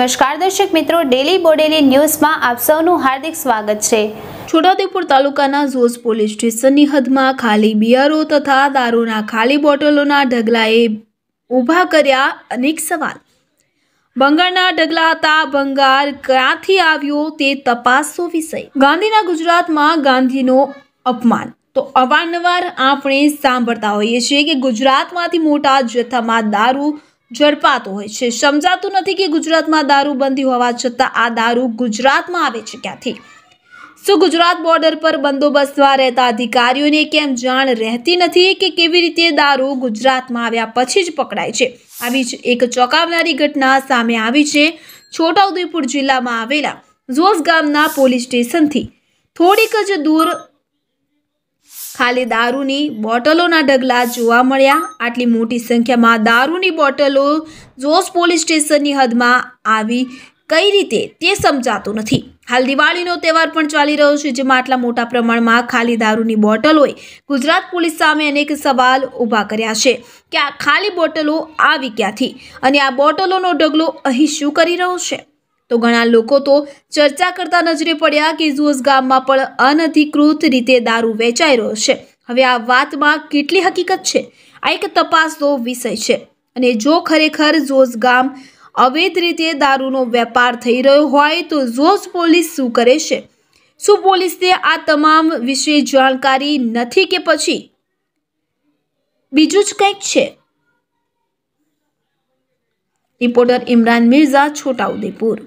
નમસ્કાર દર્શક મિત્રો ડેલી બોડેલી ન્યૂઝમાં આપ સૌનું હાર્દિક સ્વાગત છે છોટાઉદેપુર તાલુકાના ઝોઝ પોલીસ સ્ટેશનની હદમાં ખાલી બિયરો તથા દારૂના ખાલી બોટલોના ઢગલાએ ઊભા કર્યા અનેક સવાલ બંગાળના ઢગલા હતા ભંગાર ક્યાંથી આવ્યો તે તપાસો વિષય ગાંધીના ગુજરાતમાં ગાંધીનો અપમાન તો અવારનવાર આપણે સાંભળતા હોઈએ છીએ કે ગુજરાતમાંથી મોટા જથ્થામાં દારૂ ઝડપાતો હોય છે સમજાતું નથી કે ગુજરાતમાં દારૂ બંધી હોવા છતાં આ દારૂ ગુજરાતમાં આવે છે ક્યાંથી શું ગુજરાત બોર્ડર પર બંદોબસ્તમાં રહેતા અધિકારીઓને કેમ જાણ રહેતી નથી કે કેવી રીતે દારૂ ગુજરાતમાં આવ્યા પછી જ પકડાય છે આવી જ એક ચોંકાવનારી ઘટના સામે આવી છે છોટાઉદેપુર જિલ્લામાં આવેલા જોસ ગામના પોલીસ સ્ટેશનથી થોડીક જ દૂર ખાલી દારૂની બોટલોના ઢગલા જોવા મળ્યા આટલી મોટી સંખ્યામાં દારૂની બોટલો જોશ પોલીસ સ્ટેશનની હદમાં આવી કઈ રીતે તે સમજાતું નથી હાલ દિવાળીનો તહેવાર પણ ચાલી રહ્યો છે જેમાં આટલા મોટા પ્રમાણમાં ખાલી દારૂની બોટલોએ ગુજરાત પોલીસ સામે અનેક સવાલ ઊભા કર્યા છે કે આ ખાલી બોટલો આવી ક્યાંથી અને આ બોટલોનો ઢગલો અહીં શું કરી રહ્યો છે તો ઘણા લોકો તો ચર્ચા કરતા નજરે પડ્યા કે જુસ ગામમાં પણ અનધિકૃત રીતે દારૂ વેચાઈ રહ્યો છે હવે આ વાતમાં કેટલી હકીકત છે આ એક તપાસનો વિષય છે અને જો ખરેખર જોસ ગામ અવૈધ રીતે દારૂનો વેપાર થઈ રહ્યો હોય તો જોસ પોલીસ શું કરે છે શું પોલીસને આ તમામ વિશે જાણકારી નથી કે પછી બીજું જ કંઈક છે રિપોર્ટર ઇમરાન મિર્ઝા છોટાઉદેપુર